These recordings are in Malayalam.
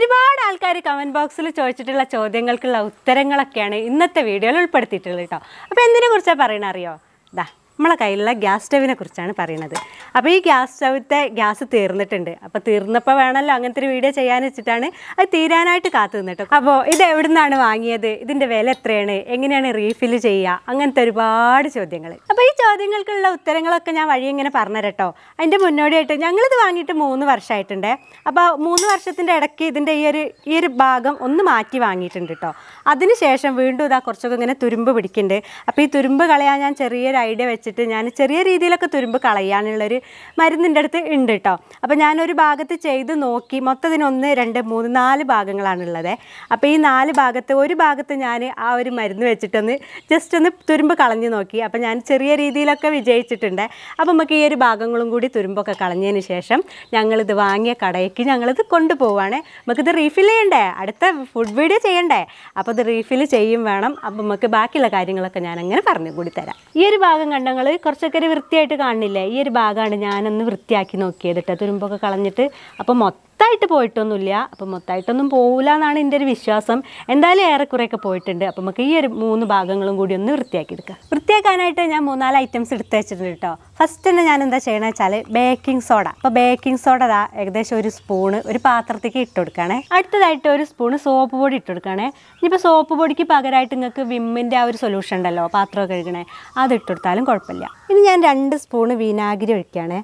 ഒരുപാട് ആൾക്കാർ കമൻറ്റ് ബോക്സിൽ ചോദിച്ചിട്ടുള്ള ചോദ്യങ്ങൾക്കുള്ള ഉത്തരങ്ങളൊക്കെയാണ് ഇന്നത്തെ വീഡിയോയിൽ ഉൾപ്പെടുത്തിയിട്ടുള്ളത് കേട്ടോ അപ്പോൾ എന്തിനെ കുറിച്ചാണ് പറയണറിയോ അറിയോ ദാ നമ്മളെ കയ്യിലുള്ള ഗ്യാസ് സ്റ്റവിനെ കുറിച്ചാണ് പറയുന്നത് അപ്പോൾ ഈ ഗ്യാസ് സ്റ്റവത്തെ ഗ്യാസ് തീർന്നിട്ടുണ്ട് അപ്പോൾ തീർന്നപ്പോൾ വേണമല്ലോ അങ്ങനത്തെ ഒരു വീഡിയോ ചെയ്യാൻ വെച്ചിട്ടാണ് അത് തീരാനായിട്ട് കാത്തു നിന്നിട്ടോ അപ്പോൾ ഇത് എവിടെ നിന്നാണ് വാങ്ങിയത് ഇതിൻ്റെ വില എത്രയാണ് എങ്ങനെയാണ് റീഫിൽ ചെയ്യുക അങ്ങനത്തെ ഒരുപാട് ചോദ്യങ്ങൾ അപ്പോൾ ഈ ചോദ്യങ്ങൾക്കുള്ള ഉത്തരങ്ങളൊക്കെ ഞാൻ വഴി ഇങ്ങനെ പറഞ്ഞുതരട്ടോ അതിൻ്റെ മുന്നോടിയായിട്ട് ഞങ്ങളിത് വാങ്ങിയിട്ട് മൂന്ന് വർഷമായിട്ടുണ്ട് അപ്പോൾ മൂന്ന് വർഷത്തിൻ്റെ ഇടയ്ക്ക് ഇതിൻ്റെ ഈ ഒരു ഈ ഒരു ഭാഗം ഒന്ന് മാറ്റി വാങ്ങിയിട്ടുണ്ട് കേട്ടോ അതിനുശേഷം വീണ്ടും ഇതാ കുറച്ചൊക്കെ ഇങ്ങനെ തുരുമ്പ് പിടിക്കുന്നുണ്ട് അപ്പോൾ ഈ തുരുമ്പ് കളയാൻ ഞാൻ ചെറിയൊരു ഐഡിയ വെച്ച് വെച്ചിട്ട് ഞാൻ ചെറിയ രീതിയിലൊക്കെ തുരുമ്പ് കളയാനുള്ളൊരു മരുന്നിൻ്റെ അടുത്ത് ഉണ്ട് കേട്ടോ അപ്പോൾ ഞാനൊരു ഭാഗത്ത് ചെയ്ത് നോക്കി മൊത്തത്തിന് ഒന്ന് രണ്ട് മൂന്ന് നാല് ഭാഗങ്ങളാണുള്ളത് അപ്പോൾ ഈ നാല് ഭാഗത്ത് ഒരു ഭാഗത്ത് ഞാൻ ആ ഒരു മരുന്ന് വെച്ചിട്ടൊന്ന് ജസ്റ്റ് ഒന്ന് തുരുമ്പ് കളഞ്ഞു നോക്കി അപ്പോൾ ഞാൻ ചെറിയ രീതിയിലൊക്കെ വിജയിച്ചിട്ടുണ്ട് അപ്പോൾ നമുക്ക് ഈ ഒരു ഭാഗങ്ങളും കൂടി തുരുമ്പൊക്കെ കളഞ്ഞതിന് ശേഷം ഞങ്ങളിത് വാങ്ങിയ കടയ്ക്ക് ഞങ്ങളിത് കൊണ്ടുപോവാണ് നമുക്കിത് റീഫിൽ ചെയ്യണ്ടേ അടുത്ത ഫുഡ് വീഡിയോ ചെയ്യണ്ടേ അപ്പോൾ ഇത് റീഫിൽ ചെയ്യും വേണം അപ്പോൾ നമുക്ക് ബാക്കിയുള്ള കാര്യങ്ങളൊക്കെ ഞാൻ അങ്ങനെ പറഞ്ഞു കൂടി തരാം ഈ ഒരു ഭാഗം കണ്ടെങ്കിൽ നിങ്ങൾ കുറച്ചൊക്കെ ഒരു വൃത്തിയായിട്ട് കാണുന്നില്ലേ ഈ ഒരു ഭാഗമാണ് ഞാനൊന്ന് വൃത്തിയാക്കി നോക്കിയത് കേട്ടോ തുരുമ്പൊക്കെ കളഞ്ഞിട്ട് അപ്പോൾ മൊത്തം മൊത്തമായിട്ട് പോയിട്ടൊന്നുമില്ല അപ്പോൾ മൊത്തമായിട്ടൊന്നും പോകില്ല എന്നാണ് എൻ്റെ ഒരു വിശ്വാസം എന്തായാലും ഏറെക്കുറെയൊക്കെ പോയിട്ടുണ്ട് അപ്പോൾ നമുക്ക് ഈ ഒരു മൂന്ന് ഭാഗങ്ങളും കൂടി ഒന്ന് വൃത്തിയാക്കി എടുക്കാം വൃത്തിയാക്കാനായിട്ട് ഞാൻ മൂന്നാല് ഐറ്റംസ് എടുത്ത് വെച്ചിട്ടുണ്ട് കേട്ടോ ഫസ്റ്റ് തന്നെ ഞാൻ എന്താ ചെയ്യണ വെച്ചാൽ ബേക്കിംഗ് സോഡ അപ്പോൾ ബേക്കിംഗ് സോഡ അതാ ഏകദേശം ഒരു സ്പൂണ് ഒരു പാത്രത്തേക്ക് ഇട്ട് കൊടുക്കുകയാണേ അടുത്തതായിട്ട് ഒരു സ്പൂണ് സോപ്പ് പൊടി ഇട്ട് കൊടുക്കുകയാണേ ഇനിയിപ്പോൾ സോപ്പ് പൊടിക്ക് പകരമായിട്ട് നിങ്ങൾക്ക് വിമ്മിൻ്റെ ആ ഒരു സൊല്യൂഷൻ ഉണ്ടല്ലോ പാത്രം കഴുകണേ അത് ഇട്ട് കൊടുത്താലും കുഴപ്പമില്ല ഇനി ഞാൻ രണ്ട് സ്പൂണ് വിനാഗിരി ഒഴിക്കുകയാണേ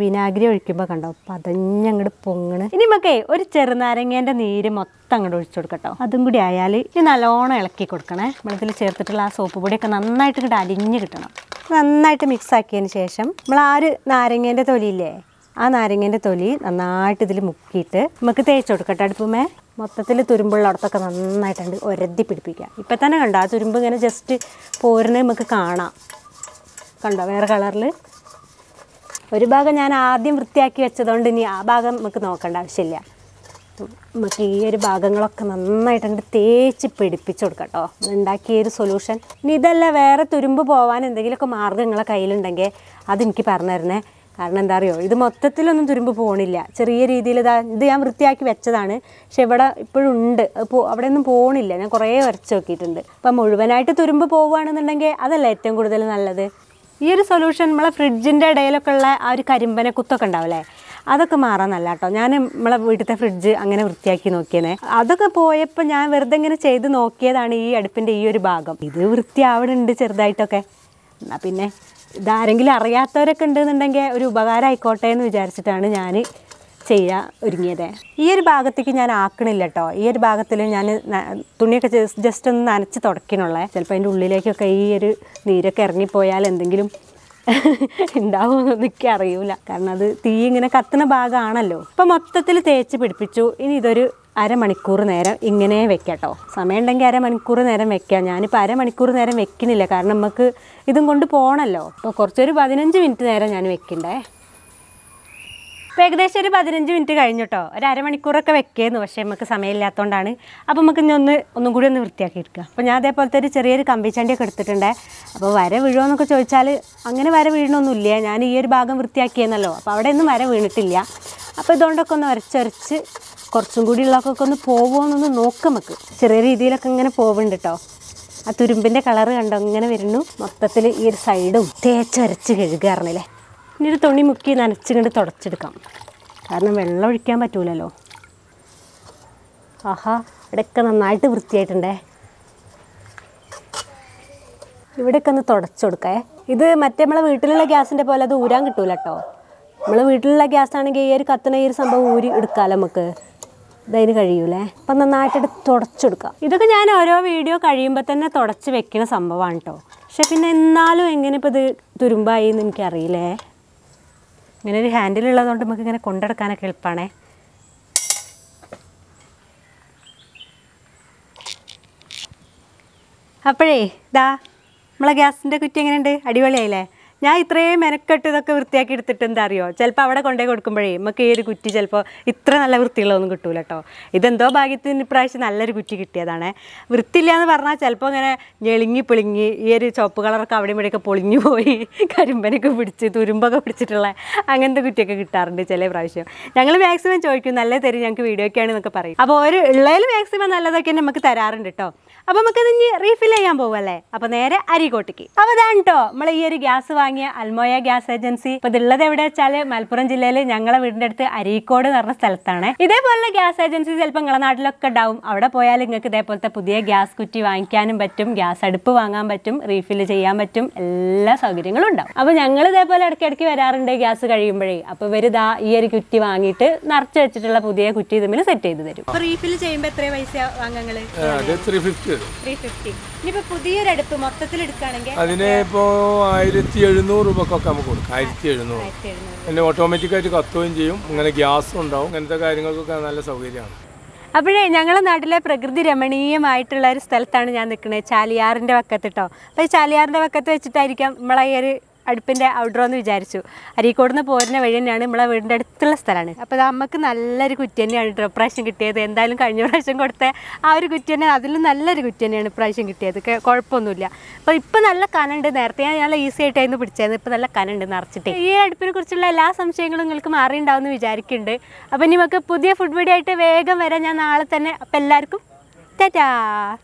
വിനാഗിരി ഒഴിക്കുമ്പോൾ കണ്ടോ പതഞ്ഞങ്ങോട്ട് പൊങ്ങണ് ഇനി നമുക്കേ ഒരു ചെറുനാരങ്ങേൻ്റെ നീര് മൊത്തം അങ്ങോട്ട് ഒഴിച്ചു കൊടുക്കട്ടോ അതും കൂടി ആയാൽ ഇനി നല്ലോണം ഇളക്കി കൊടുക്കണേ നമ്മളിതിൽ ചേർത്തിട്ടുള്ള ആ സോപ്പ് പൊടിയൊക്കെ നന്നായിട്ട് ഇങ്ങോട്ട് അലിഞ്ഞ് കിട്ടണം നന്നായിട്ട് മിക്സ് ആക്കിയതിന് ശേഷം നമ്മൾ ആ ഒരു നാരങ്ങേൻ്റെ തൊലിയില്ലേ ആ നാരങ്ങേൻ്റെ തൊലി നന്നായിട്ട് ഇതിൽ മുക്കിയിട്ട് നമുക്ക് തേച്ച് കൊടുക്കട്ടെ അടുപ്പുമേ മൊത്തത്തിൽ തുരുമ്പുള്ള അവിടത്തൊക്കെ നന്നായിട്ടുണ്ട് ഒരതി പിടിപ്പിക്കാം ഇപ്പം തന്നെ കണ്ടോ ആ തുരുമ്പ് ഇങ്ങനെ ജസ്റ്റ് പോരിന് നമുക്ക് കാണാം കണ്ടോ വേറെ കളറിൽ ഒരു ഭാഗം ഞാൻ ആദ്യം വൃത്തിയാക്കി വെച്ചതുകൊണ്ട് ഇനി ആ ഭാഗം നമുക്ക് നോക്കേണ്ട ആവശ്യമില്ല നമുക്ക് ഈ ഒരു ഭാഗങ്ങളൊക്കെ നന്നായിട്ട് അങ്ങോട്ട് തേച്ച് പിടിപ്പിച്ചു കൊടുക്കാം കേട്ടോ ഉണ്ടാക്കിയ ഒരു സൊല്യൂഷൻ ഇനി ഇതല്ല വേറെ തുരുമ്പ് പോകാൻ എന്തെങ്കിലുമൊക്കെ മാർഗ്ഗം നിങ്ങളെ കയ്യിലുണ്ടെങ്കിൽ അതെനിക്ക് പറഞ്ഞു തരണേ കാരണം എന്താ അറിയോ ഇത് മൊത്തത്തിലൊന്നും തുരുമ്പ് പോകണില്ല ചെറിയ രീതിയിൽ ഇതാ ഇത് ഞാൻ വൃത്തിയാക്കി വെച്ചതാണ് പക്ഷെ ഇവിടെ ഇപ്പോഴും ഉണ്ട് അവിടെ ഒന്നും പോകണില്ല ഞാൻ കുറേ വരച്ച് നോക്കിയിട്ടുണ്ട് അപ്പം മുഴുവനായിട്ട് തുരുമ്പ് പോവുകയാണെന്നുണ്ടെങ്കിൽ അതല്ല ഏറ്റവും കൂടുതൽ നല്ലത് ഈ ഒരു സൊല്യൂഷൻ നമ്മളെ ഫ്രിഡ്ജിൻ്റെ ഇടയിലൊക്കെ ഉള്ള ആ ഒരു കരിമ്പനെ കുത്തൊക്കെ ഉണ്ടാവില്ലേ അതൊക്കെ മാറാൻ നല്ല കേട്ടോ ഞാൻ നമ്മളെ വീട്ടിലത്തെ ഫ്രിഡ്ജ് അങ്ങനെ വൃത്തിയാക്കി നോക്കിയേനെ അതൊക്കെ പോയപ്പോൾ ഞാൻ വെറുതെ ഇങ്ങനെ ചെയ്ത് നോക്കിയതാണ് ഈ അടുപ്പിൻ്റെ ഈ ഒരു ഭാഗം ഇത് വൃത്തിയാവണുണ്ട് ചെറുതായിട്ടൊക്കെ എന്നാൽ പിന്നെ ഇതാരെങ്കിലും അറിയാത്തവരൊക്കെ ഉണ്ടെന്നുണ്ടെങ്കിൽ ഒരു ഉപകാരം ആയിക്കോട്ടെ എന്ന് വിചാരിച്ചിട്ടാണ് ഞാൻ ചെയ്യാൻ ഒരുങ്ങിയത് ഈ ഒരു ഭാഗത്തേക്ക് ഞാൻ ആക്കണില്ല കേട്ടോ ഈ ഒരു ഭാഗത്തിൽ ഞാൻ തുണിയൊക്കെ ജസ്റ്റ് ഒന്ന് നനച്ച് തുടക്കണുള്ളേ ചിലപ്പോൾ അതിൻ്റെ ഉള്ളിലേക്കൊക്കെ ഈ ഒരു നീരൊക്കെ ഇറങ്ങിപ്പോയാൽ എന്തെങ്കിലും ഉണ്ടാവുമെന്ന് എനിക്ക് അറിയൂല കാരണം അത് തീ ഇങ്ങനെ കത്തുന്ന ഭാഗമാണല്ലോ ഇപ്പം മൊത്തത്തിൽ തേച്ച് പിടിപ്പിച്ചു ഇനി ഇതൊരു അരമണിക്കൂർ നേരം ഇങ്ങനെ വെക്കാട്ടോ സമയമുണ്ടെങ്കിൽ അരമണിക്കൂർ നേരം വെക്കാം ഞാനിപ്പോൾ അരമണിക്കൂർ നേരം വെക്കുന്നില്ല കാരണം നമുക്ക് ഇതും കൊണ്ട് പോകണമല്ലോ അപ്പോൾ കുറച്ചൊരു പതിനഞ്ച് മിനിറ്റ് നേരം ഞാൻ വെക്കണ്ടേ അപ്പോൾ ഏകദേശം ഒരു പതിനഞ്ച് മിനിറ്റ് കഴിഞ്ഞിട്ടോ ഒരു അരമണിക്കൂറൊക്കെ വെക്കായിരുന്നു പക്ഷേ നമുക്ക് സമയമില്ലാത്തതുകൊണ്ടാണ് അപ്പോൾ നമുക്ക് ഇനി ഒന്ന് ഒന്നും കൂടി ഒന്ന് വൃത്തിയാക്കി എടുക്കുക അപ്പോൾ ഞാൻ അതേപോലത്തെ ഒരു ചെറിയൊരു കമ്പിച്ചണ്ടിയൊക്കെ എടുത്തിട്ടുണ്ട് അപ്പോൾ വര വീഴുമെന്നൊക്കെ ചോദിച്ചാൽ അങ്ങനെ വര വീഴണമൊന്നുമില്ല ഞാൻ ഈ ഒരു ഭാഗം വൃത്തിയാക്കിയെന്നല്ലോ അപ്പോൾ അവിടെ ഒന്നും വര വീണിട്ടില്ല അപ്പോൾ ഇതുകൊണ്ടൊക്കെ ഒന്ന് ഉരച്ചരച്ച് കുറച്ചും കൂടി ഉള്ളതൊക്കെ ഒന്ന് പോകുമെന്നൊന്ന് നോക്കാം നമുക്ക് ചെറിയ രീതിയിലൊക്കെ ഇങ്ങനെ പോകുന്നുണ്ട് കേട്ടോ ആ തുരുമ്പിൻ്റെ കളറ് കണ്ടോ ഇങ്ങനെ വരുന്നു മൊത്തത്തിൽ ഈ ഒരു സൈഡും തേച്ചരച്ച് കഴുകാറുണ്ടല്ലേ ഇനി ഒരു തുണി മുക്കി നനച്ചുകൊണ്ട് തുടച്ചെടുക്കാം കാരണം വെള്ളം ഒഴിക്കാൻ പറ്റൂലല്ലോ ആഹാ ഇവിടെയൊക്കെ നന്നായിട്ട് വൃത്തിയായിട്ടുണ്ടേ ഇവിടെയൊക്കെ ഒന്ന് തുടച്ചു കൊടുക്കേ ഇത് മറ്റേ നമ്മളെ വീട്ടിലുള്ള ഗ്യാസിൻ്റെ പോലെ അത് ഊരാൻ കിട്ടൂല കേട്ടോ നമ്മൾ വീട്ടിലുള്ള ഗ്യാസാണെങ്കിൽ ഈ ഒരു കത്തുന്ന ഈ ഒരു സംഭവം ഊരി എടുക്കാമല്ലോ നമുക്ക് ഇതതിന് കഴിയൂലേ അപ്പം നന്നായിട്ട് തുടച്ചെടുക്കാം ഇതൊക്കെ ഞാൻ ഓരോ വീഡിയോ കഴിയുമ്പോൾ തന്നെ തുടച്ച് വെക്കുന്ന സംഭവമാണ് കേട്ടോ പക്ഷെ പിന്നെ എന്നാലും എങ്ങനെ ഇപ്പോൾ ഇത് തുരുമ്പായി എന്ന് എനിക്കറിയില്ലേ ഇങ്ങനെ ഒരു ഹാൻഡിലുള്ളതുകൊണ്ട് നമുക്ക് ഇങ്ങനെ കൊണ്ടെടുക്കാനൊക്കെ എളുപ്പമാണേ അപ്പോഴേ ഇതാ നമ്മളെ ഗ്യാസിൻ്റെ കുറ്റി എങ്ങനെയുണ്ട് അടിപൊളിയായില്ലേ ഞാൻ ഇത്രയും മെനക്കെട്ട് ഇതൊക്കെ വൃത്തിയാക്കി എടുത്തിട്ട് എന്താ അറിയോ ചിലപ്പോൾ അവിടെ കൊണ്ടുപോയി കൊടുക്കുമ്പോഴേ നമുക്ക് ഈ ഒരു കുറ്റി ചിലപ്പോൾ ഇത്ര നല്ല വൃത്തിയുള്ളതൊന്നും കിട്ടൂല കേട്ടോ ഇതെന്തോ ഭാഗ്യത്തിന് ഇപ്രാവശ്യം നല്ലൊരു കുറ്റി കിട്ടിയതാണ് വൃത്തിയില്ല എന്ന് പറഞ്ഞാൽ ചിലപ്പോൾ ഇങ്ങനെ ഞെളിങ്ങി പിളിങ്ങി ഈ ഒരു ചുവപ്പ് കളറൊക്കെ അവിടെ ഇവിടെയൊക്കെ പൊളിഞ്ഞു പോയി കരിമ്പനൊക്കെ പിടിച്ച് തുരുമ്പൊക്കെ പിടിച്ചിട്ടുള്ള അങ്ങനത്തെ കുറ്റിയൊക്കെ കിട്ടാറുണ്ട് ചില പ്രാവശ്യം ഞങ്ങൾ മാക്സിമം ചോദിക്കും നല്ല തരും ഞങ്ങൾക്ക് വീഡിയോ ഒക്കെയാണ് എന്നൊക്കെ പറയും അപ്പോൾ ഒരു ഉള്ളതിൽ മാക്സിമം നല്ലതൊക്കെ നമുക്ക് തരാറുണ്ട് കേട്ടോ അപ്പോൾ നമുക്കത് ഇനി റീഫിൽ ചെയ്യാൻ പോകുമല്ലേ അപ്പോൾ നേരെ അരികോട്ടേക്ക് അപ്പോൾ അതാണ് കേട്ടോ നമ്മൾ ഈ ഒരു ഗ്യാസ് വാങ്ങിയ അൽമോയ ഗ്യാസ് ഏജൻസി ഇപ്പൊ ഇതുള്ളത് എവിടെ വെച്ചാല് മലപ്പുറം ജില്ലയിൽ ഞങ്ങളെ വീടിന്റെ അടുത്ത് അരീക്കോട് എന്ന് പറഞ്ഞ സ്ഥലത്താണ് ഇതേപോലുള്ള ഗ്യാസ് ഏജൻസി ചിലപ്പോൾ നിങ്ങളെ നാട്ടിലൊക്കെ ഉണ്ടാവും അവിടെ പോയാൽ നിങ്ങൾക്ക് ഇതേപോലത്തെ പുതിയ ഗ്യാസ് കുറ്റി വാങ്ങിക്കാനും പറ്റും ഗ്യാസ് അടുപ്പ് വാങ്ങാൻ പറ്റും റീഫിൽ ചെയ്യാൻ പറ്റും എല്ലാ സൗകര്യങ്ങളും ഉണ്ടാവും അപ്പോൾ ഞങ്ങൾ ഇതേപോലെ ഇടയ്ക്കിടയ്ക്ക് വരാറുണ്ട് ഗ്യാസ് കഴിയുമ്പോഴേ അപ്പോൾ വരുതാ ഈ ഒരു കുറ്റി വാങ്ങിയിട്ട് നിറച്ച് വെച്ചിട്ടുള്ള പുതിയ കുറ്റി ഇതിൽ സെറ്റ് ചെയ്ത് തരും റീഫിൽ ചെയ്യുമ്പോൾ എത്ര പൈസ വാങ്ങങ്ങള് പുതിയൊരു അടുപ്പ് മൊത്തത്തിൽ എടുക്കുകയാണെങ്കിൽ അതിനെ ഇപ്പോ എഴുന്നൂറ് രൂപക്കൊക്കെ നമുക്ക് കൊടുക്കാം ആയിരത്തി എഴുന്നൂറ് പിന്നെ ഓട്ടോമാറ്റിക്കായിട്ട് കത്തുകയും ചെയ്യും ഇങ്ങനെ ഗ്യാസും ഉണ്ടാവും അങ്ങനത്തെ കാര്യങ്ങൾക്കൊക്കെ നല്ല സൗകര്യമാണ് അപ്പോഴേ ഞങ്ങളുടെ നാട്ടിലെ പ്രകൃതി രമണീയമായിട്ടുള്ള ഒരു സ്ഥലത്താണ് ഞാൻ നിൽക്കുന്നത് ചാലിയാറിൻ്റെ വക്കത്ത് കേട്ടോ അപ്പോൾ ചാലിയാറിൻ്റെ വക്കത്ത് വെച്ചിട്ടായിരിക്കാം നമ്മളെ ഈ ഒരു അടുപ്പിൻ്റെ ഔട്ട്ഡോർ എന്ന് വിചാരിച്ചു അരീക്കോട് നിന്ന് പോരുന്ന വഴി തന്നെയാണ് നമ്മളെ വീടിൻ്റെ അടുത്തുള്ള സ്ഥലമാണ് അപ്പോൾ അത് നമുക്ക് നല്ലൊരു കുറ്റി തന്നെയാണ് കേട്ടോ പ്രാവശ്യം കിട്ടിയത് എന്തായാലും കഴിഞ്ഞ പ്രാവശ്യം കൊടുത്ത ആ ഒരു കുറ്റി തന്നെ അതിലും നല്ലൊരു കുറ്റി തന്നെയാണ് പ്രാവശ്യം കിട്ടിയത് കുഴപ്പമൊന്നുമില്ല അപ്പോൾ ഇപ്പോൾ നല്ല കനുണ്ട് നേരത്തെ ഞാൻ നല്ല ഈസി ആയിട്ടായിരുന്നു പിടിച്ചായിരുന്നു ഇപ്പോൾ നല്ല കനുണ്ട് നിറച്ചിട്ട് ഈ അടുപ്പിനെ കുറിച്ചുള്ള എല്ലാ സംശയങ്ങളും നിങ്ങൾക്ക് മാറിയിട്ടുണ്ടാവുമെന്ന് വിചാരിക്കുന്നുണ്ട് അപ്പോൾ ഇനി നമുക്ക് പുതിയ ഫുഡ് വീഡിയോ ആയിട്ട് വേഗം വരാൻ ഞാൻ നാളെ തന്നെ അപ്പോൾ എല്ലാവർക്കും ടാറ്റാ